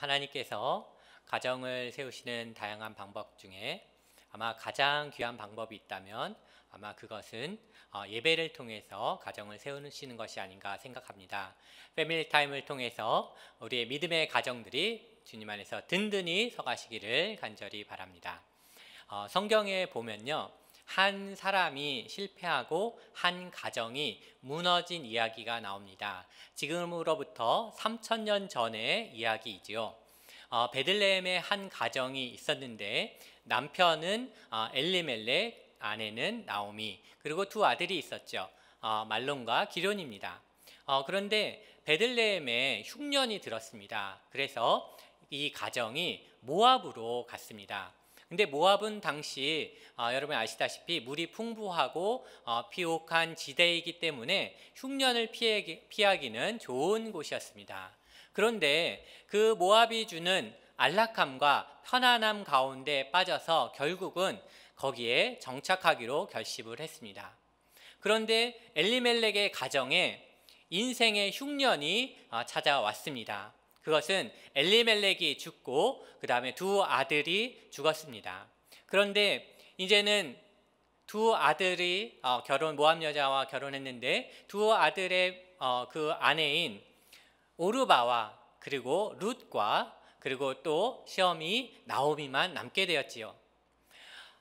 하나님께서 가정을 세우시는 다양한 방법 중에 아마 가장 귀한 방법이 있다면 아마 그것은 어, 예배를 통해서 가정을 세우시는 것이 아닌가 생각합니다. 패밀리 타임을 통해서 우리의 믿음의 가정들이 주님 안에서 든든히 서가시기를 간절히 바랍니다. 어, 성경에 보면요. 한 사람이 실패하고 한 가정이 무너진 이야기가 나옵니다. 지금으로부터 3천년 전의 이야기이지요. 어, 베들레헴에 한 가정이 있었는데 남편은 어, 엘리멜렉, 아내는 나오미, 그리고 두 아들이 있었죠. 어, 말론과 기론입니다. 어, 그런데 베들레헴에 흉년이 들었습니다. 그래서 이 가정이 모압으로 갔습니다. 근데 모압은 당시 어, 아, 여러분 아시다시피 물이 풍부하고 어, 비옥한 지대이기 때문에 흉년을 피해, 피하기는 좋은 곳이었습니다. 그런데 그 모압이 주는 안락함과 편안함 가운데 빠져서 결국은 거기에 정착하기로 결심을 했습니다. 그런데 엘리멜렉의 가정에 인생의 흉년이 어, 찾아왔습니다. 그것은 엘리멜렉이 죽고 그 다음에 두 아들이 죽었습니다. 그런데 이제는 두 아들이 어, 결혼 모함 여자와 결혼했는데 두 아들의 어, 그 아내인 오르바와 그리고 룻과 그리고 또 시험이 나오미만 남게 되었지요.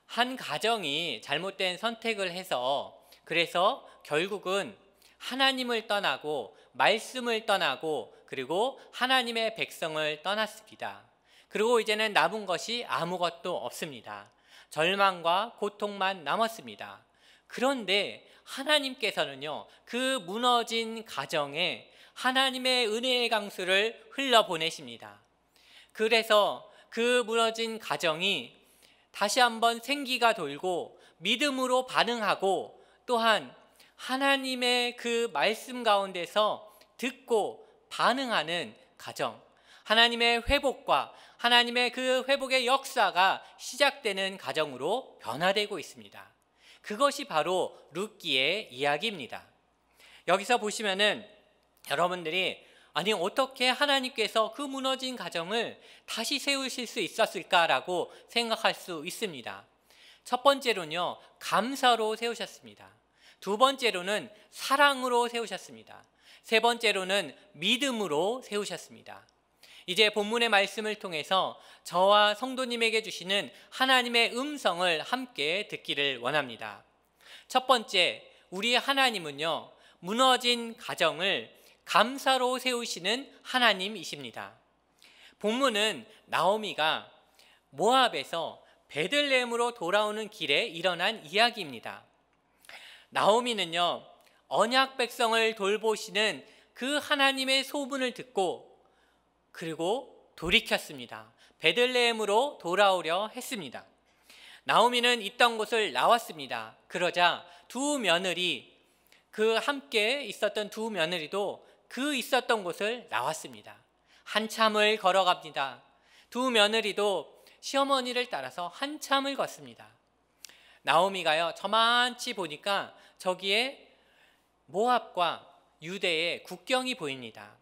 한 가정이 잘못된 선택을 해서 그래서 결국은 하나님을 떠나고 말씀을 떠나고 그리고 하나님의 백성을 떠났습니다. 그리고 이제는 남은 것이 아무것도 없습니다. 절망과 고통만 남았습니다. 그런데 하나님께서는요, 그 무너진 가정에 하나님의 은혜의 강수를 흘러보내십니다. 그래서 그 무너진 가정이 다시 한번 생기가 돌고 믿음으로 반응하고 또한 하나님의 그 말씀 가운데서 듣고 반응하는 가정, 하나님의 회복과 하나님의 그 회복의 역사가 시작되는 가정으로 변화되고 있습니다. 그것이 바로 룻기의 이야기입니다. 여기서 보시면은 여러분들이 아니 어떻게 하나님께서 그 무너진 가정을 다시 세우실 수 있었을까라고 생각할 수 있습니다. 첫 번째로는요. 감사로 세우셨습니다. 두 번째로는 사랑으로 세우셨습니다. 세 번째로는 믿음으로 세우셨습니다. 이제 본문의 말씀을 통해서 저와 성도님에게 주시는 하나님의 음성을 함께 듣기를 원합니다. 첫 번째, 우리 하나님은요, 무너진 가정을 감사로 세우시는 하나님이십니다. 본문은 나오미가 모압에서 베들레으로 돌아오는 길에 일어난 이야기입니다. 나오미는요 언약 백성을 돌보시는 그 하나님의 소문을 듣고 그리고 돌이켰습니다. 베들레헴으로 돌아오려 했습니다. 나오미는 있던 곳을 나왔습니다. 그러자 두 며느리 그 함께 있었던 두 며느리도 그 있었던 곳을 나왔습니다. 한참을 걸어갑니다. 두 며느리도 시어머니를 따라서 한참을 걷습니다. 나오미가요 저만치 보니까 저기에 모압과 유대의 국경이 보입니다.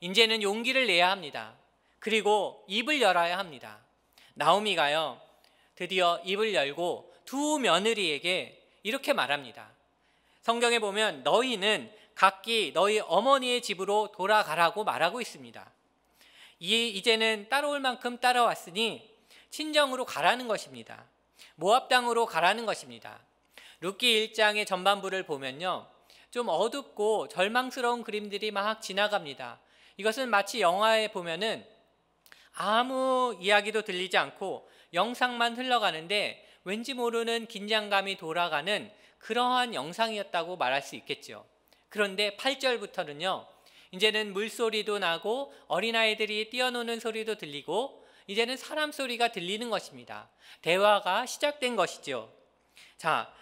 이제는 용기를 내야 합니다. 그리고 입을 열어야 합니다. 나오미가요. 드디어 입을 열고 두 며느리에게 이렇게 말합니다. 성경에 보면 너희는 각기 너희 어머니의 집으로 돌아가라고 말하고 있습니다. 이제는 따라올 만큼 따라왔으니 친정으로 가라는 것입니다. 모압 땅으로 가라는 것입니다. 루키 1장의 전반부를 보면요. 좀 어둡고 절망스러운 그림들이 막 지나갑니다. 이것은 마치 영화에 보면은 아무 이야기도 들리지 않고 영상만 흘러가는데 왠지 모르는 긴장감이 돌아가는 그러한 영상이었다고 말할 수 있겠죠. 그런데 8절부터는요. 이제는 물소리도 나고 어린아이들이 뛰어노는 소리도 들리고 이제는 사람 소리가 들리는 것입니다. 대화가 시작된 것이죠. 자,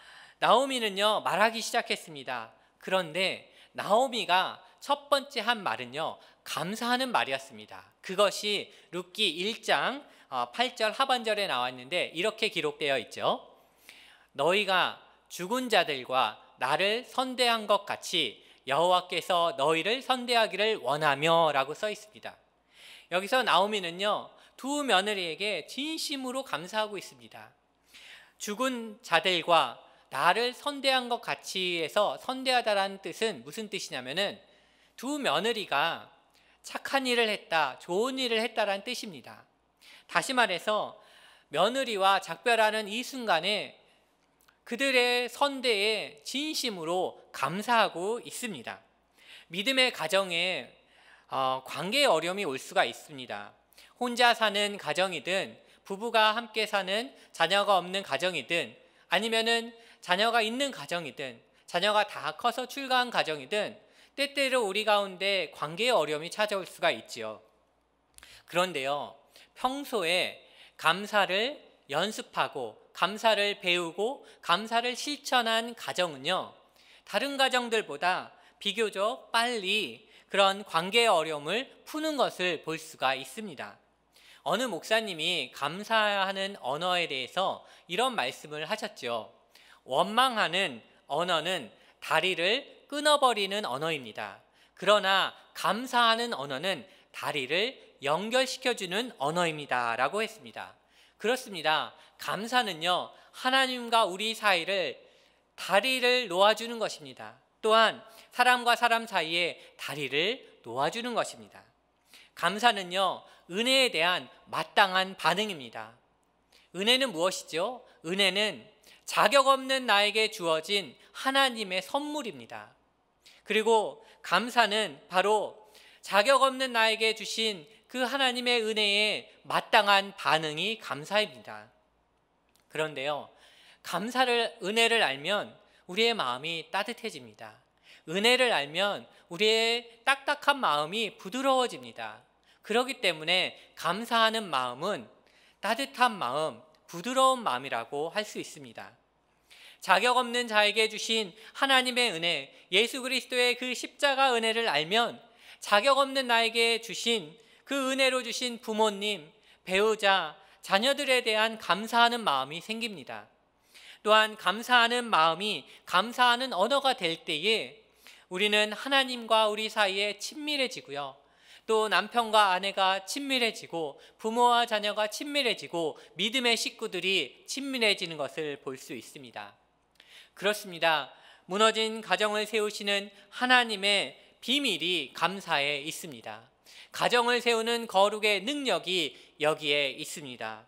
나오미는요. 말하기 시작했습니다. 그런데 나오미가 첫 번째 한 말은요. 감사하는 말이었습니다. 그것이 룻기 1장 8절 어, 하반절에 나와 는데 이렇게 기록되어 있죠. 너희가 죽은 자들과 나를 선대한 것 같이 여호와께서 너희를 선대하기를 원하며라고 써 있습니다. 여기서 나오미는요. 두 며느리에게 진심으로 감사하고 있습니다. 죽은 자들과 나를 선대한 것 같이 해서 선대하다라는 뜻은 무슨 뜻이냐면은 두 며느리가 착한 일을 했다, 좋은 일을 했다라는 뜻입니다. 다시 말해서 며느리와 작별하는 이 순간에 그들의 선대에 진심으로 감사하고 있습니다. 믿음의 가정에 어, 관계의 어려움이 올 수가 있습니다. 혼자 사는 가정이든 부부가 함께 사는 자녀가 없는 가정이든 아니면은 자녀가 있는 가정이든 자녀가 다 커서 출가한 가정이든 때때로 우리 가운데 관계의 어려움이 찾아올 수가 있지요. 그런데요, 평소에 감사를 연습하고 감사를 배우고 감사를 실천한 가정은요, 다른 가정들보다 비교적 빨리 그런 관계의 어려움을 푸는 것을 볼 수가 있습니다. 어느 목사님이 감사하는 언어에 대해서 이런 말씀을 하셨죠. 원망하는 언어는 다리를 끊어버리는 언어입니다. 그러나 감사하는 언어는 다리를 연결시켜주는 언어입니다. 라고 했습니다. 그렇습니다. 감사는요, 하나님과 우리 사이를 다리를 놓아주는 것입니다. 또한 사람과 사람 사이에 다리를 놓아주는 것입니다. 감사는요, 은혜에 대한 마땅한 반응입니다. 은혜는 무엇이죠? 은혜는 자격 없는 나에게 주어진 하나님의 선물입니다. 그리고 감사는 바로 자격 없는 나에게 주신 그 하나님의 은혜에 마땅한 반응이 감사입니다. 그런데요, 감사를, 은혜를 알면 우리의 마음이 따뜻해집니다. 은혜를 알면 우리의 딱딱한 마음이 부드러워집니다. 그렇기 때문에 감사하는 마음은 따뜻한 마음, 부드러운 마음이라고 할 수 있습니다. 자격 없는 자에게 주신 하나님의 은혜, 예수 그리스도의 그 십자가 은혜를 알면 자격 없는 나에게 주신 그 은혜로 주신 부모님, 배우자, 자녀들에 대한 감사하는 마음이 생깁니다. 또한 감사하는 마음이 감사하는 언어가 될 때에 우리는 하나님과 우리 사이에 친밀해지고요. 또 남편과 아내가 친밀해지고 부모와 자녀가 친밀해지고 믿음의 식구들이 친밀해지는 것을 볼 수 있습니다. 그렇습니다. 무너진 가정을 세우시는 하나님의 비밀이 감사에 있습니다. 가정을 세우는 거룩의 능력이 여기에 있습니다.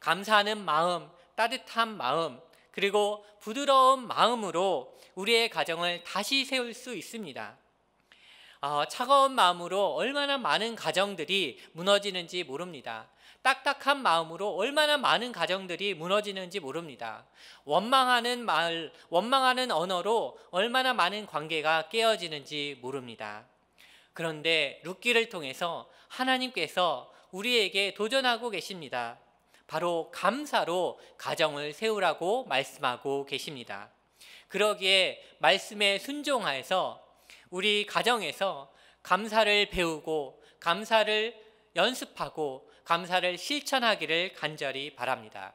감사하는 마음, 따뜻한 마음, 그리고 부드러운 마음으로 우리의 가정을 다시 세울 수 있습니다. 어, 차가운 마음으로 얼마나 많은 가정들이 무너지는지 모릅니다. 딱딱한 마음으로 얼마나 많은 가정들이 무너지는지 모릅니다. 원망하는 말, 원망하는 언어로 얼마나 많은 관계가 깨어지는지 모릅니다. 그런데 룻기를 통해서 하나님께서 우리에게 도전하고 계십니다. 바로 감사로 가정을 세우라고 말씀하고 계십니다. 그러기에 말씀에 순종하여서 우리 가정에서 감사를 배우고 감사를 연습하고 감사를 실천하기를 간절히 바랍니다.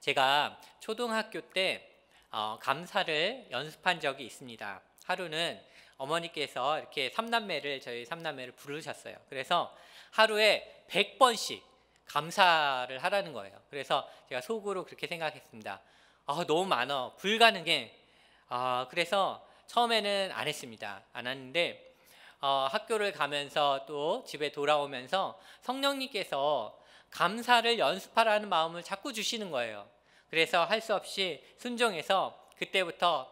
제가 초등학교 때 어, 감사를 연습한 적이 있습니다. 하루는 어머니께서 이렇게 삼남매를 저희 삼남매를 부르셨어요. 그래서 하루에 100번씩 감사를 하라는 거예요. 그래서 제가 속으로 그렇게 생각했습니다. 아, 너무 많아. 불가능해. 아, 그래서 처음에는 안 했습니다. 안 하는데 어, 학교를 가면서 또 집에 돌아오면서 성령님께서 감사를 연습하라는 마음을 자꾸 주시는 거예요. 그래서 할 수 없이 순종해서 그때부터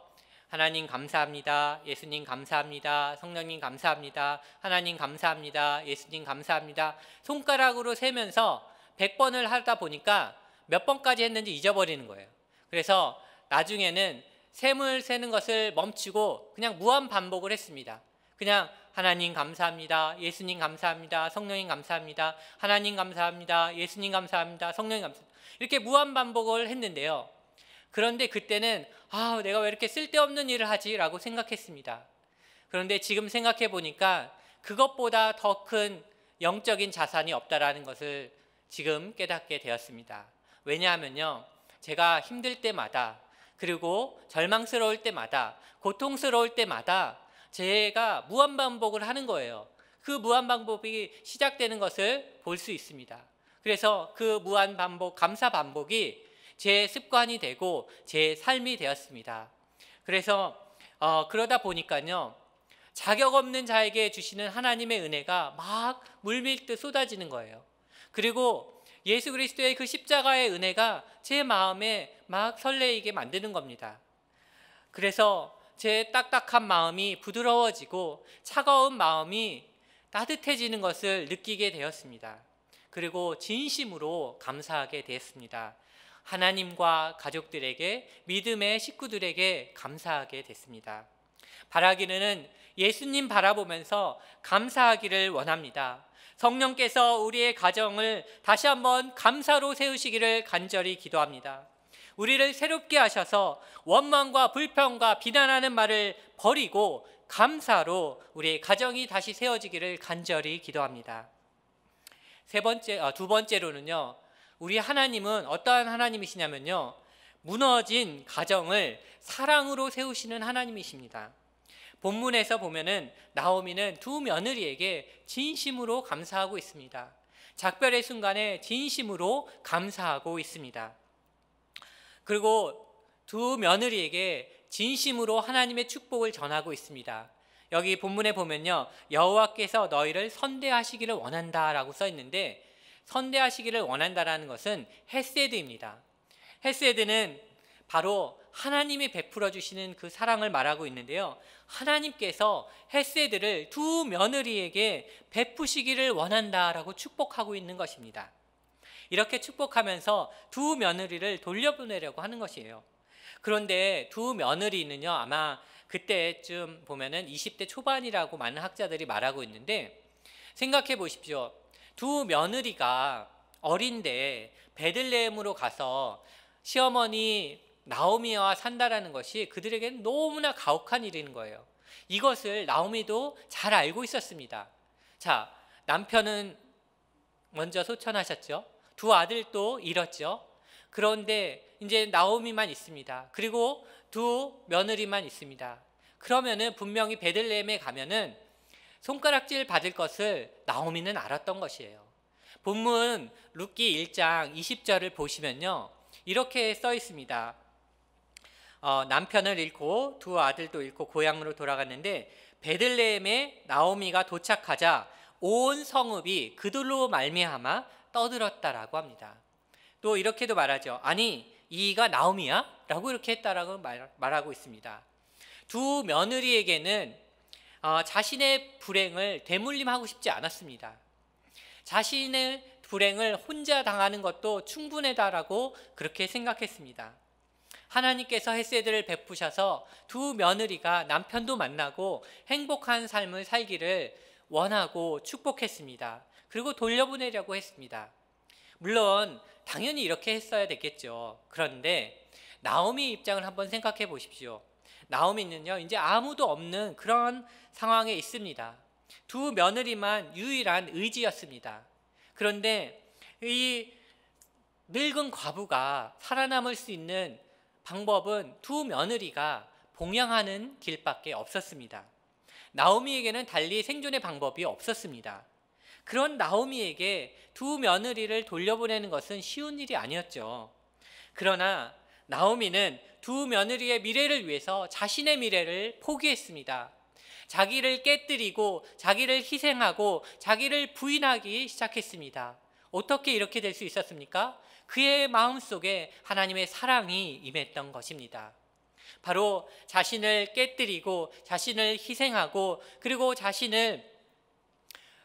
하나님 감사합니다. 예수님 감사합니다. 성령님 감사합니다. 하나님 감사합니다. 예수님 감사합니다. 손가락으로 세면서 100번을 하다 보니까 몇 번까지 했는지 잊어버리는 거예요. 그래서 나중에는 샘을 세는 것을 멈추고 그냥 무한 반복을 했습니다. 그냥 하나님 감사합니다. 예수님 감사합니다. 성령님 감사합니다. 하나님 감사합니다. 예수님 감사합니다. 성령님 감사합니다. 이렇게 무한 반복을 했는데요. 그런데 그때는 아, 내가 왜 이렇게 쓸데없는 일을 하지라고 생각했습니다. 그런데 지금 생각해 보니까 그것보다 더 큰 영적인 자산이 없다라는 것을 지금 깨닫게 되었습니다. 왜냐하면요. 제가 힘들 때마다 그리고 절망스러울 때마다 고통스러울 때마다 제가 무한 반복을 하는 거예요. 그 무한 반복이 시작되는 것을 볼 수 있습니다. 그래서 그 무한 반복, 감사 반복이 제 습관이 되고 제 삶이 되었습니다. 그래서 어, 그러다 보니까요. 자격 없는 자에게 주시는 하나님의 은혜가 막 물밀듯 쏟아지는 거예요. 그리고 예수 그리스도의 그 십자가의 은혜가 제 마음에 막 설레이게 만드는 겁니다. 그래서 제 딱딱한 마음이 부드러워지고 차가운 마음이 따뜻해지는 것을 느끼게 되었습니다. 그리고 진심으로 감사하게 되습니다 하나님과 가족들에게 믿음의 식구들에게 감사하게 됐습니다. 바라기는 예수님 바라보면서 감사하기를 원합니다. 성령께서 우리의 가정을 다시 한번 감사로 세우시기를 간절히 기도합니다. 우리를 새롭게 하셔서 원망과 불평과 비난하는 말을 버리고 감사로 우리의 가정이 다시 세워지기를 간절히 기도합니다. 세 번째, 아, 두 번째로는요, 우리 하나님은 어떠한 하나님이시냐면요, 무너진 가정을 사랑으로 세우시는 하나님이십니다. 본문에서 보면은 나오미는 두 며느리에게 진심으로 감사하고 있습니다. 작별의 순간에 진심으로 감사하고 있습니다. 그리고 두 며느리에게 진심으로 하나님의 축복을 전하고 있습니다. 여기 본문에 보면요. 여호와께서 너희를 선대하시기를 원한다라고 써 있는데 선대하시기를 원한다라는 것은 헤세드입니다. 헤세드는 바로 하나님이 베풀어 주시는 그 사랑을 말하고 있는데요. 하나님께서 헤세드를 두 며느리에게 베푸시기를 원한다라고 축복하고 있는 것입니다. 이렇게 축복하면서 두 며느리를 돌려보내려고 하는 것이에요. 그런데 두 며느리는요, 아마 그때쯤 보면은 20대 초반이라고 많은 학자들이 말하고 있는데 생각해 보십시오. 두 며느리가 어린데 베들레헴으로 가서 시어머니 나오미와 산다라는 것이 그들에게는 너무나 가혹한 일인 거예요. 이것을 나오미도 잘 알고 있었습니다. 자, 남편은 먼저 소천하셨죠. 두 아들도 잃었죠. 그런데 이제 나오미만 있습니다. 그리고 두 며느리만 있습니다. 그러면은 분명히 베들레헴에 가면은 손가락질 받을 것을 나오미는 알았던 것이에요. 본문 룻기 1장 20절을 보시면요. 이렇게 써 있습니다. 어, 남편을 잃고 두 아들도 잃고 고향으로 돌아갔는데 베들레헴에 나오미가 도착하자 온 성읍이 그들로 말미암아 떠들었다라고 합니다. 또 이렇게도 말하죠. 아니 이가 나오미야라고 이렇게 했다라고 말, 말하고 있습니다. 두 며느리에게는 어, 자신의 불행을 되물림하고 싶지 않았습니다. 자신의 불행을 혼자 당하는 것도 충분하다라고 그렇게 생각했습니다. 하나님께서 헤세드를 베푸셔서 두 며느리가 남편도 만나고 행복한 삶을 살기를 원하고 축복했습니다. 그리고 돌려보내려고 했습니다. 물론 당연히 이렇게 했어야 됐겠죠. 그런데 나오미의 입장을 한번 생각해 보십시오. 나오미는요, 이제 아무도 없는 그런 상황에 있습니다. 두 며느리만 유일한 의지였습니다. 그런데 이 늙은 과부가 살아남을 수 있는 방법은 두 며느리가 봉양하는 길밖에 없었습니다. 나오미에게는 달리 생존의 방법이 없었습니다. 그런 나오미에게 두 며느리를 돌려보내는 것은 쉬운 일이 아니었죠. 그러나 나오미는 두 며느리의 미래를 위해서 자신의 미래를 포기했습니다. 자기를 깨뜨리고 자기를 희생하고 자기를 부인하기 시작했습니다. 어떻게 이렇게 될 수 있었습니까? 그의 마음속에 하나님의 사랑이 임했던 것입니다. 바로 자신을 깨뜨리고 자신을 희생하고 그리고 자신을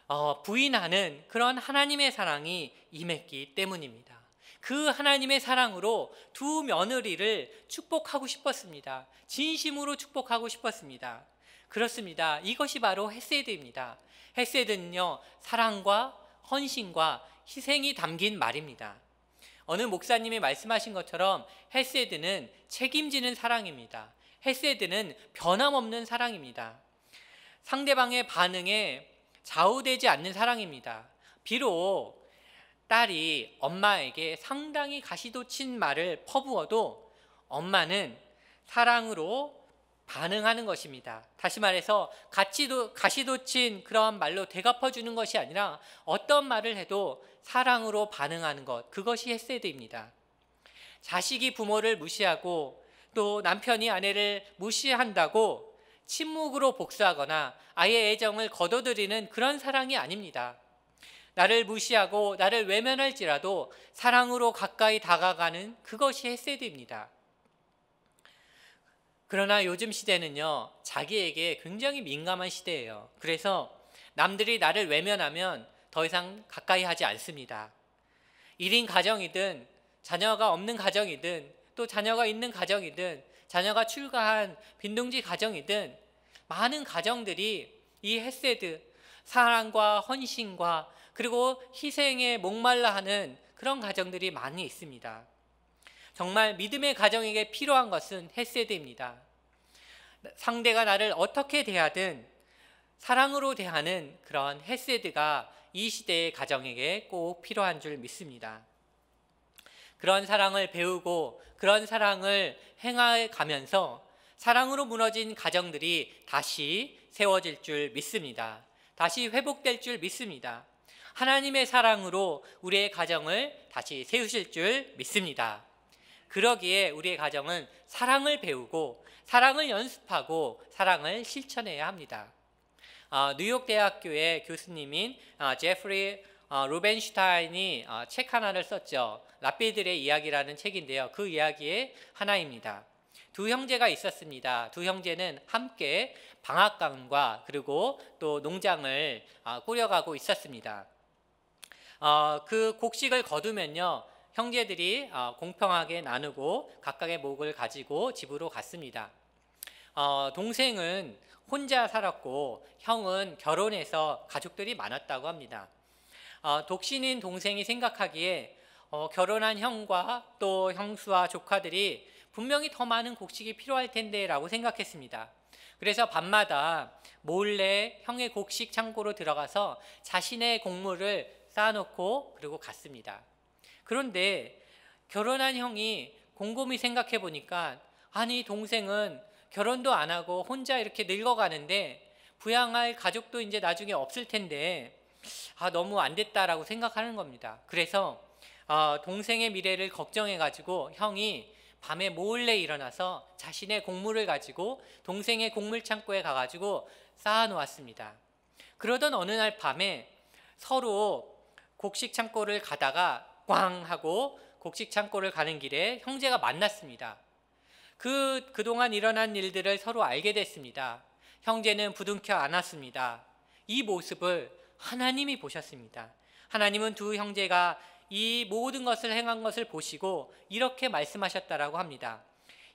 어, 부인하는 그런 하나님의 사랑이 임했기 때문입니다. 그 하나님의 사랑으로 두 며느리를 축복하고 싶었습니다. 진심으로 축복하고 싶었습니다. 그렇습니다. 이것이 바로 헤세드입니다. 헤세드는요, 사랑과 헌신과 희생이 담긴 말입니다. 어느 목사님이 말씀하신 것처럼 헤세드는 책임지는 사랑입니다. 헤세드는 변함없는 사랑입니다. 상대방의 반응에 좌우되지 않는 사랑입니다. 비록 딸이 엄마에게 상당히 가시도친 말을 퍼부어도 엄마는 사랑으로 반응하는 것입니다. 다시 말해서 가치도 가시도친 그러한 말로 대갚아 주는 것이 아니라 어떤 말을 해도 사랑으로 반응하는 것 그것이 헤세드입니다. 자식이 부모를 무시하고 또 남편이 아내를 무시한다고 침묵으로 복수하거나 아예 애정을 거둬들이는 그런 사랑이 아닙니다. 나를 무시하고 나를 외면할지라도 사랑으로 가까이 다가가는 그것이 헤세드입니다. 그러나 요즘 시대는요, 자기에게 굉장히 민감한 시대예요. 그래서 남들이 나를 외면하면 더 이상 가까이 하지 않습니다. 1인 가정이든 자녀가 없는 가정이든 또 자녀가 있는 가정이든 자녀가 출가한 빈둥지 가정이든 많은 가정들이 이 헤세드 사랑과 헌신과 그리고 희생에 목말라 하는 그런 가정들이 많이 있습니다. 정말 믿음의 가정에게 필요한 것은 헤세드입니다. 상대가 나를 어떻게 대하든 사랑으로 대하는 그런 헤세드가 이 시대의 가정에게 꼭 필요한 줄 믿습니다. 그런 사랑을 배우고 그런 사랑을 행해 가면서 사랑으로 무너진 가정들이 다시 세워질 줄 믿습니다. 다시 회복될 줄 믿습니다. 하나님의 사랑으로 우리의 가정을 다시 세우실 줄 믿습니다. 그러기에 우리의 가정은 사랑을 배우고 사랑을 연습하고 사랑을 실천해야 합니다. 어, 뉴욕 대학교의 교수님인 어, 제프리 어, 로벤슈타인이 어, 책 하나를 썼죠. 라피들의 이야기라는 책인데요. 그 이야기의 하나입니다. 두 형제가 있었습니다. 두 형제는 함께 방앗간과 그리고 또 농장을 어, 꾸려가고 있었습니다. 어, 그 곡식을 거두면요. 형제들이 어, 공평하게 나누고 각각의 목을 가지고 집으로 갔습니다. 어, 동생은 혼자 살았고 형은 결혼해서 가족들이 많았다고 합니다. 어, 독신인 동생이 생각하기에 어, 결혼한 형과 또 형수와 조카들이 분명히 더 많은 곡식이 필요할 텐데 라고 생각했습니다. 그래서 밤마다 몰래 형의 곡식 창고로 들어가서 자신의 곡물을 쌓아놓고 그리고 갔습니다. 그런데 결혼한 형이 곰곰이 생각해 보니까 아니 동생은 결혼도 안 하고 혼자 이렇게 늙어가는데 부양할 가족도 이제 나중에 없을 텐데 아 너무 안 됐다라고 생각하는 겁니다. 그래서 어, 동생의 미래를 걱정해 가지고 형이 밤에 몰래 일어나서 자신의 곡물을 가지고 동생의 곡물 창고에 가가지고 쌓아놓았습니다. 그러던 어느 날 밤에 서로 곡식 창고를 가다가 꽝 하고 곡식 창고를 가는 길에 형제가 만났습니다. 그 그동안 일어난 일들을 서로 알게 됐습니다. 형제는 부둥켜 안았습니다. 이 모습을 하나님이 보셨습니다. 하나님은 두 형제가 이 모든 것을 행한 것을 보시고 이렇게 말씀하셨다라고 합니다.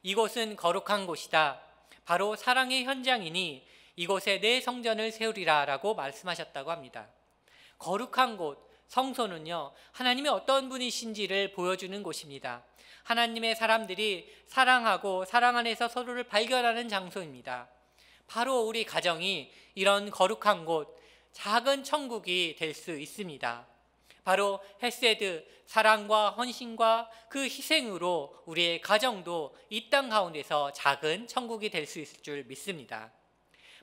이곳은 거룩한 곳이다. 바로 사랑의 현장이니 이곳에 내 성전을 세우리라라고 말씀하셨다고 합니다. 거룩한 곳, 성소는요, 하나님의 어떤 분이신지를 보여주는 곳입니다. 하나님의 사람들이 사랑하고 사랑 안에서 서로를 발견하는 장소입니다. 바로 우리 가정이 이런 거룩한 곳, 작은 천국이 될 수 있습니다. 바로 헤세드, 사랑과 헌신과 그 희생으로 우리의 가정도 이 땅 가운데서 작은 천국이 될 수 있을 줄 믿습니다.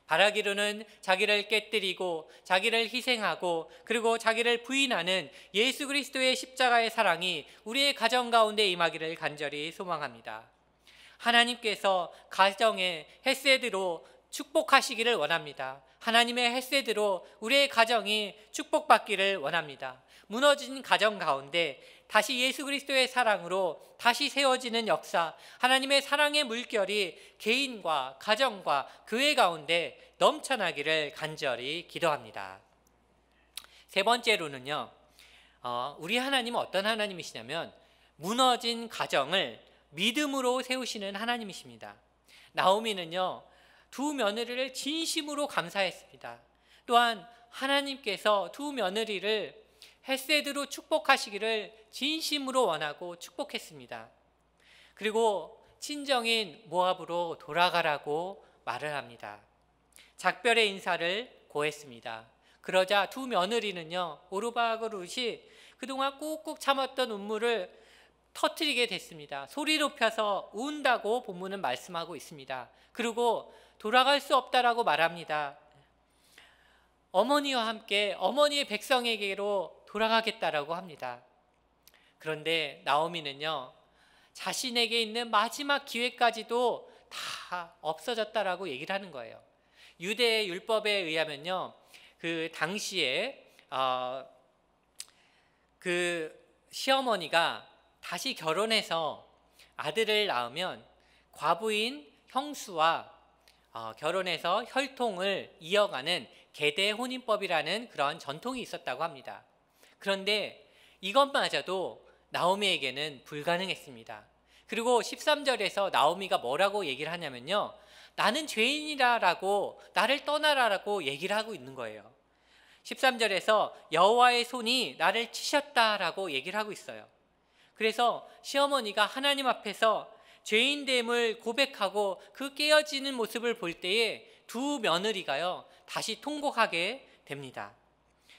바라기로는 자기를 깨뜨리고 자기를 희생하고 그리고 자기를 부인하는 예수 그리스도의 십자가의 사랑이 우리의 가정 가운데 임하기를 간절히 소망합니다. 하나님께서 가정에 헤세드로 축복하시기를 원합니다. 하나님의 헤세드로 우리의 가정이 축복받기를 원합니다. 무너진 가정 가운데 다시 예수 그리스도의 사랑으로 다시 세워지는 역사, 하나님의 사랑의 물결이 개인과 가정과 교회 가운데 넘쳐나기를 간절히 기도합니다. 세 번째로는요, 어, 우리 하나님은 어떤 하나님이시냐면 무너진 가정을 믿음으로 세우시는 하나님이십니다. 나오미는요, 두 며느리를 진심으로 감사했습니다. 또한 하나님께서 두 며느리를 헤세드로 축복하시기를 진심으로 원하고 축복했습니다. 그리고 친정인 모압으로 돌아가라고 말을 합니다. 작별의 인사를 고했습니다. 그러자 두 며느리는요. 오르박을 룻이 그동안 꾹꾹 참았던 눈물을 터트리게 됐습니다. 소리 높여서 운다고 본문은 말씀하고 있습니다. 그리고 돌아갈 수 없다라고 말합니다. 어머니와 함께 어머니의 백성에게로 돌아가겠다라고 합니다. 그런데 나오미는요, 자신에게 있는 마지막 기회까지도 다 없어졌다라고 얘기를 하는 거예요. 유대의 율법에 의하면요, 그 당시에 어, 그 시어머니가 다시 결혼해서 아들을 낳으면 과부인 형수와 어, 결혼해서 혈통을 이어가는 계대 혼인법이라는 그런 전통이 있었다고 합니다. 그런데 이것마저도 나오미에게는 불가능했습니다. 그리고 13절에서 나오미가 뭐라고 얘기를 하냐면요. 나는 죄인이라라고 나를 떠나라라고 얘기를 하고 있는 거예요. 13절에서 여호와의 손이 나를 치셨다라고 얘기를 하고 있어요. 그래서 시어머니가 하나님 앞에서 죄인됨을 고백하고 그 깨어지는 모습을 볼 때에 두 며느리가요 다시 통곡하게 됩니다.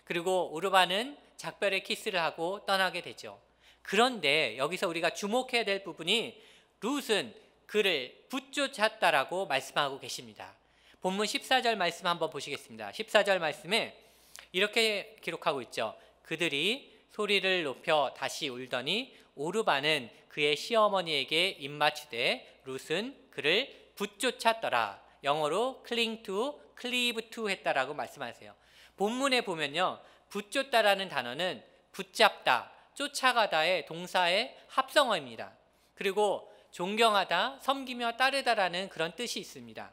그리고 오르반은 작별의 키스를 하고 떠나게 되죠. 그런데 여기서 우리가 주목해야 될 부분이 룻은 그를 붙쫓았다라고 말씀하고 계십니다. 본문 14절 말씀 한번 보시겠습니다. 14절 말씀에 이렇게 기록하고 있죠. 그들이 소리를 높여 다시 울더니 오르반은 그의 시어머니에게 입맞추되 룻은 그를 붙쫓았더라. 영어로 cling to, cleave to 했다라고 말씀하세요. 본문에 보면요. 붙쫓다라는 단어는 붙잡다, 쫓아가다의 동사의 합성어입니다. 그리고 존경하다, 섬기며 따르다라는 그런 뜻이 있습니다.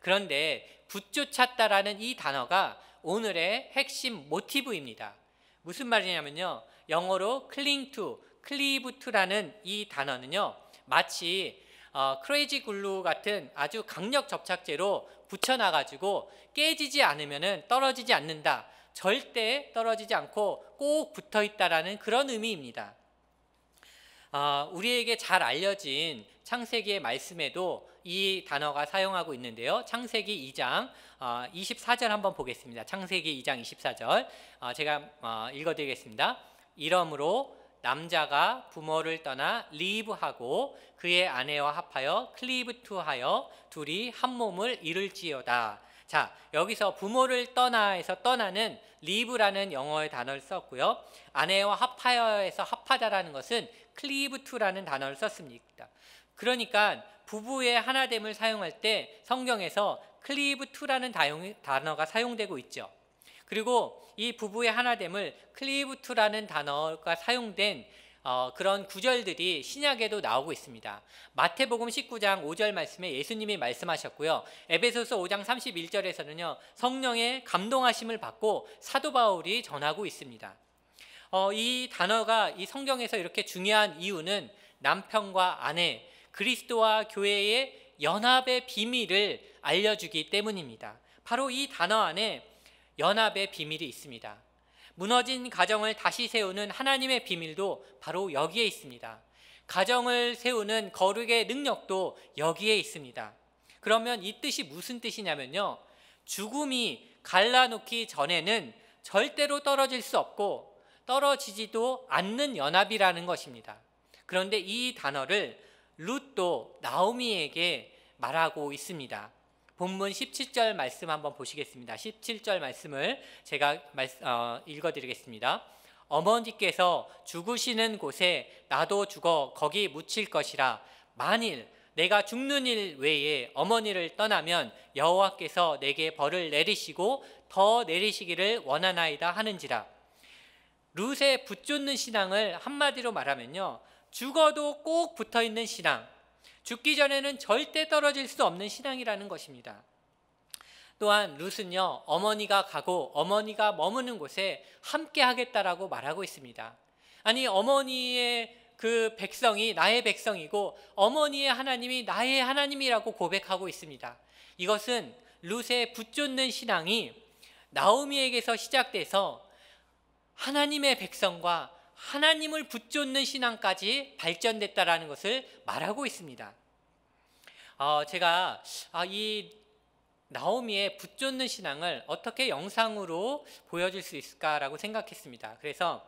그런데 붙쫓았다라는 이 단어가 오늘의 핵심 모티브입니다. 무슨 말이냐면요. 영어로 cling to, cleave to라는 이 단어는요. 마치 어, 크레이지 글루 같은 아주 강력 접착제로 붙여놔가지고 깨지지 않으면 떨어지지 않는다. 절대 떨어지지 않고 꼭 붙어 있다라는 그런 의미입니다. 어, 우리에게 잘 알려진 창세기의 말씀에도 이 단어가 사용하고 있는데요. 창세기 2장 어, 24절 한번 보겠습니다. 창세기 2장 24절 어, 제가 아, 읽어드리겠습니다. 이러므로 남자가 부모를 떠나 리브하고 그의 아내와 합하여 클리브투하여 둘이 한 몸을 이룰지어다. 자, 여기서 부모를 떠나에서 떠나는 leave라는 영어의 단어를 썼고요. 아내와 합하여에서 합하다라는 것은 cleave to라는 단어를 썼습니다. 그러니까 부부의 하나됨을 사용할 때 성경에서 cleave to라는 단어가 사용되고 있죠. 그리고 이 부부의 하나됨을 cleave to라는 단어가 사용된 어, 그런 구절들이 신약에도 나오고 있습니다. 마태복음 19장 5절 말씀에 예수님이 말씀하셨고요. 에베소서 5장 31절에서는요. 성령의 감동하심을 받고 사도 바울이 전하고 있습니다. 어, 이 단어가 이 성경에서 이렇게 중요한 이유는 남편과 아내, 그리스도와 교회의 연합의 비밀을 알려주기 때문입니다. 바로 이 단어 안에 연합의 비밀이 있습니다. 무너진 가정을 다시 세우는 하나님의 비밀도 바로 여기에 있습니다. 가정을 세우는 거룩의 능력도 여기에 있습니다. 그러면 이 뜻이 무슨 뜻이냐면요. 죽음이 갈라놓기 전에는 절대로 떨어질 수 없고 떨어지지도 않는 연합이라는 것입니다. 그런데 이 단어를 룻도 나오미에게 말하고 있습니다. 본문 17절 말씀 한번 보시겠습니다. 17절 말씀을 제가 어, 읽어드리겠습니다. 어머니께서 죽으시는 곳에 나도 죽어 거기 묻힐 것이라 만일 내가 죽는 일 외에 어머니를 떠나면 여호와께서 내게 벌을 내리시고 더 내리시기를 원하나이다 하는지라 룻의 붙쫓는 신앙을 한마디로 말하면요 죽어도 꼭 붙어있는 신앙 죽기 전에는 절대 떨어질 수 없는 신앙이라는 것입니다. 또한 룻은요, 어머니가 가고 어머니가 머무는 곳에 함께 하겠다라고 말하고 있습니다. 아니, 어머니의 그 백성이 나의 백성이고 어머니의 하나님이 나의 하나님이라고 고백하고 있습니다. 이것은 룻의 붙쫓는 신앙이 나오미에게서 시작돼서 하나님의 백성과 하나님을 붙잡는 신앙까지 발전됐다라는 것을 말하고 있습니다. 어, 제가 아, 이 나오미의 붙잡는 신앙을 어떻게 영상으로 보여줄 수 있을까라고 생각했습니다. 그래서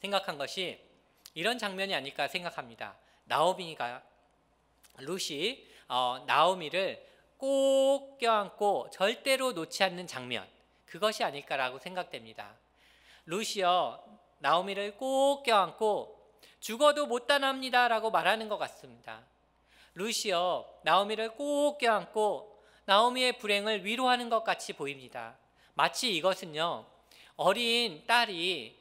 생각한 것이 이런 장면이 아닐까 생각합니다. 나오미가 루시 어, 나오미를 꼭 껴안고 절대로 놓지 않는 장면 그것이 아닐까라고 생각됩니다. 루시여 나오미를 꼭 껴안고 죽어도 못단합니다라고 말하는 것 같습니다. 루시어 나오미를 꼭 껴안고 나오미의 불행을 위로하는 것 같이 보입니다. 마치 이것은요 어린 딸이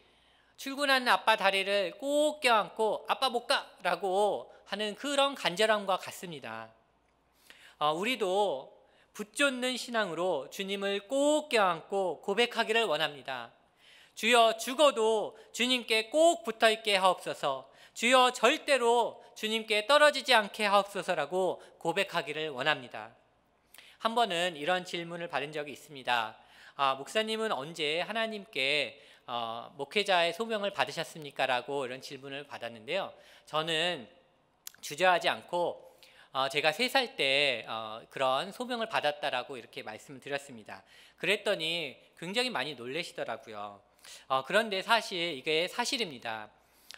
출근하는 아빠 다리를 꼭 껴안고 아빠 못 가라고 하는 그런 간절함과 같습니다. 어, 우리도 붙쫓는 신앙으로 주님을 꼭 껴안고 고백하기를 원합니다. 주여 죽어도 주님께 꼭 붙어 있게 하옵소서. 주여 절대로 주님께 떨어지지 않게 하옵소서라고 고백하기를 원합니다. 한 번은 이런 질문을 받은 적이 있습니다. 아, 목사님은 언제 하나님께 어, 목회자의 소명을 받으셨습니까? 라고 이런 질문을 받았는데요. 저는 주저하지 않고 어, 제가 세 살때 어, 그런 소명을 받았다라고 이렇게 말씀을 드렸습니다. 그랬더니 굉장히 많이 놀래시더라고요. 어, 그런데 사실 이게 사실입니다.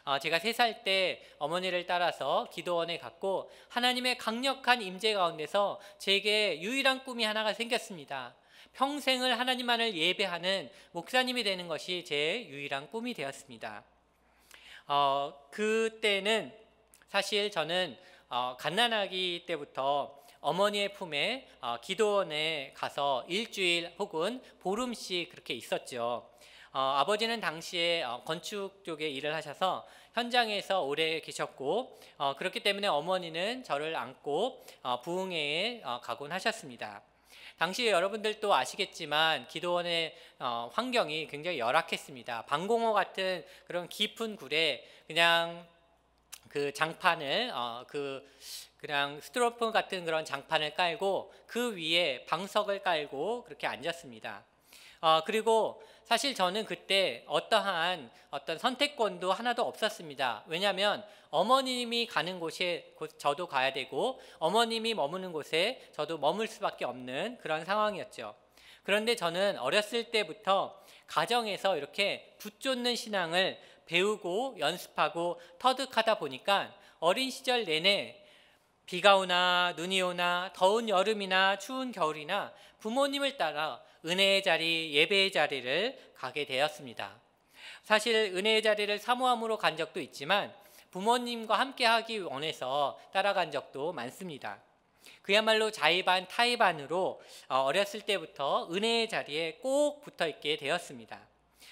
어, 제가 세 살 때 어머니를 따라서 기도원에 갔고 하나님의 강력한 임재 가운데서 제게 유일한 꿈이 하나가 생겼습니다. 평생을 하나님만을 예배하는 목사님이 되는 것이 제 유일한 꿈이 되었습니다. 어, 그때는 사실 저는 어, 갓난아기 때부터 어머니의 품에 어, 기도원에 가서 일주일 혹은 보름씩 그렇게 있었죠. 어, 아버지는 당시에 어, 건축 쪽에 일을 하셔서 현장에서 오래 계셨고 어, 그렇기 때문에 어머니는 저를 안고 어, 부흥회에 어, 가곤 하셨습니다. 당시에 여러분들도 아시겠지만 기도원의 어, 환경이 굉장히 열악했습니다. 방공호 같은 그런 깊은 굴에 그냥 그 장판을 그 그냥 스트로폰 같은 그런 장판을 깔고 그 위에 방석을 깔고 그렇게 앉았습니다. 어, 그리고 사실 저는 그때 어떠한 어떤 선택권도 하나도 없었습니다. 왜냐하면 어머님이 가는 곳에 저도 가야 되고 어머님이 머무는 곳에 저도 머물 수밖에 없는 그런 상황이었죠. 그런데 저는 어렸을 때부터 가정에서 이렇게 붙쫓는 신앙을 배우고 연습하고 터득하다 보니까 어린 시절 내내 비가 오나 눈이 오나 더운 여름이나 추운 겨울이나 부모님을 따라 은혜의 자리, 예배의 자리를 가게 되었습니다. 사실 은혜의 자리를 사모함으로 간 적도 있지만 부모님과 함께 하기 원해서 따라간 적도 많습니다. 그야말로 자의반 타의반으로 어, 어렸을 때부터 은혜의 자리에 꼭 붙어 있게 되었습니다.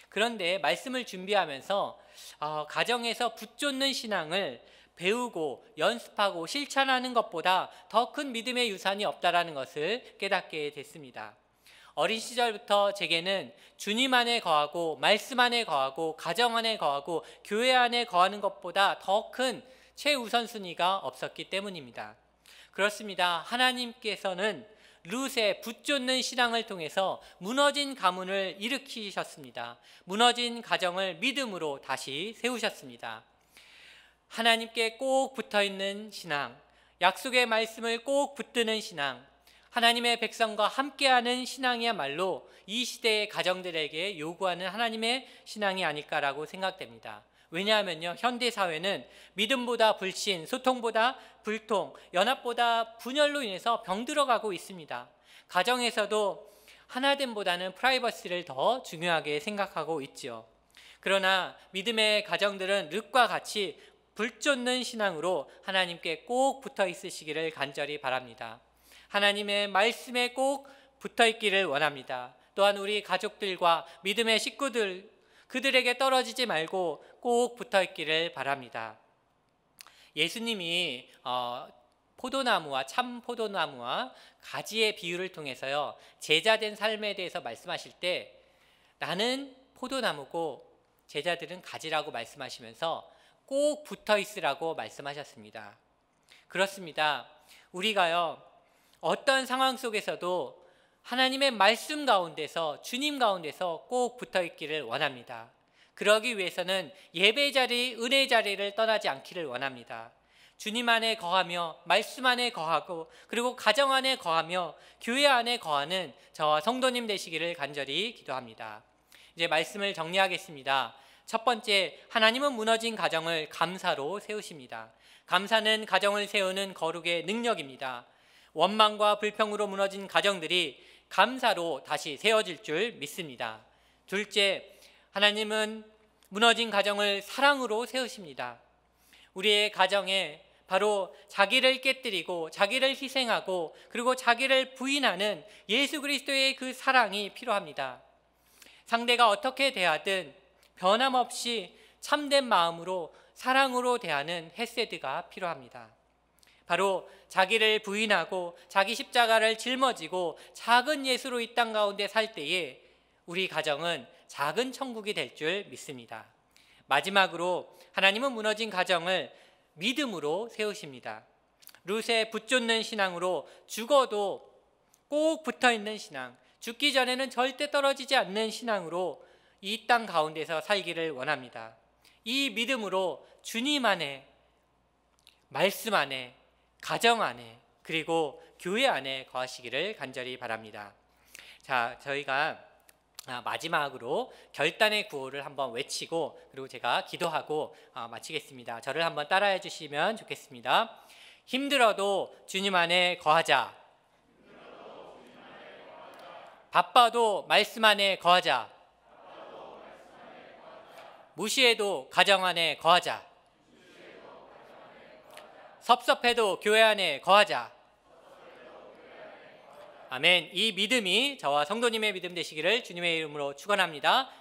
그런데 말씀을 준비하면서 어, 가정에서 붙쫓는 신앙을 배우고 연습하고 실천하는 것보다 더 큰 믿음의 유산이 없다라는 것을 깨닫게 됐습니다. 어린 시절부터 제게는 주님 안에 거하고 말씀 안에 거하고 가정 안에 거하고 교회 안에 거하는 것보다 더 큰 최우선순위가 없었기 때문입니다. 그렇습니다. 하나님께서는 룻의 붙쫓는 신앙을 통해서 무너진 가문을 일으키셨습니다. 무너진 가정을 믿음으로 다시 세우셨습니다. 하나님께 꼭 붙어 있는 신앙, 약속의 말씀을 꼭 붙드는 신앙, 하나님의 백성과 함께하는 신앙이야말로 이 시대의 가정들에게 요구하는 하나님의 신앙이 아닐까라고 생각됩니다. 왜냐하면요, 현대사회는 믿음보다 불신, 소통보다 불통, 연합보다 분열로 인해서 병들어가고 있습니다. 가정에서도 하나됨보다는 프라이버시를 더 중요하게 생각하고 있지요. 그러나 믿음의 가정들은 륵과 같이 불쫓는 신앙으로 하나님께 꼭 붙어 있으시기를 간절히 바랍니다. 하나님의 말씀에 꼭 붙어 있기를 원합니다. 또한 우리 가족들과 믿음의 식구들 그들에게 떨어지지 말고 꼭 붙어 있기를 바랍니다. 예수님이 어, 포도나무와 참 포도나무와 가지의 비유를 통해서요 제자된 삶에 대해서 말씀하실 때 나는 포도나무고 제자들은 가지라고 말씀하시면서 꼭 붙어 있으라고 말씀하셨습니다. 그렇습니다. 우리가요 어떤 상황 속에서도 하나님의 말씀 가운데서 주님 가운데서 꼭 붙어 있기를 원합니다. 그러기 위해서는 예배 자리, 은혜 자리를 떠나지 않기를 원합니다. 주님 안에 거하며 말씀 안에 거하고 그리고 가정 안에 거하며 교회 안에 거하는 저와 성도님 되시기를 간절히 기도합니다. 이제 말씀을 정리하겠습니다. 첫 번째, 하나님은 무너진 가정을 감사로 세우십니다. 감사는 가정을 세우는 거룩의 능력입니다. 원망과 불평으로 무너진 가정들이 감사로 다시 세워질 줄 믿습니다. 둘째, 하나님은 무너진 가정을 사랑으로 세우십니다. 우리의 가정에 바로 자기를 깨뜨리고 자기를 희생하고 그리고 자기를 부인하는 예수 그리스도의 그 사랑이 필요합니다. 상대가 어떻게 대하든 변함없이 참된 마음으로 사랑으로 대하는 헤세드가 필요합니다. 바로 자기를 부인하고 자기 십자가를 짊어지고 작은 예수로 이 땅 가운데 살 때에 우리 가정은 작은 천국이 될 줄 믿습니다. 마지막으로 하나님은 무너진 가정을 믿음으로 세우십니다. 룻의 붙쫓는 신앙으로 죽어도 꼭 붙어 있는 신앙, 죽기 전에는 절대 떨어지지 않는 신앙으로 이 땅 가운데서 살기를 원합니다. 이 믿음으로 주님 안에 말씀 안에 가정 안에 그리고 교회 안에 거하시기를 간절히 바랍니다. 자, 저희가 아, 마지막으로 결단의 구호를 한번 외치고 그리고 제가 기도하고 아, 마치겠습니다. 저를 한번 따라해 주시면 좋겠습니다. 힘들어도 주님 안에 거하자. 바빠도 말씀 안에 거하자. 무시해도 가정 안에 거하자. 섭섭해도 교회 안에 거하자. 아멘. 이 믿음이 저와 성도님의 믿음 되시기를 주님의 이름으로 축원합니다.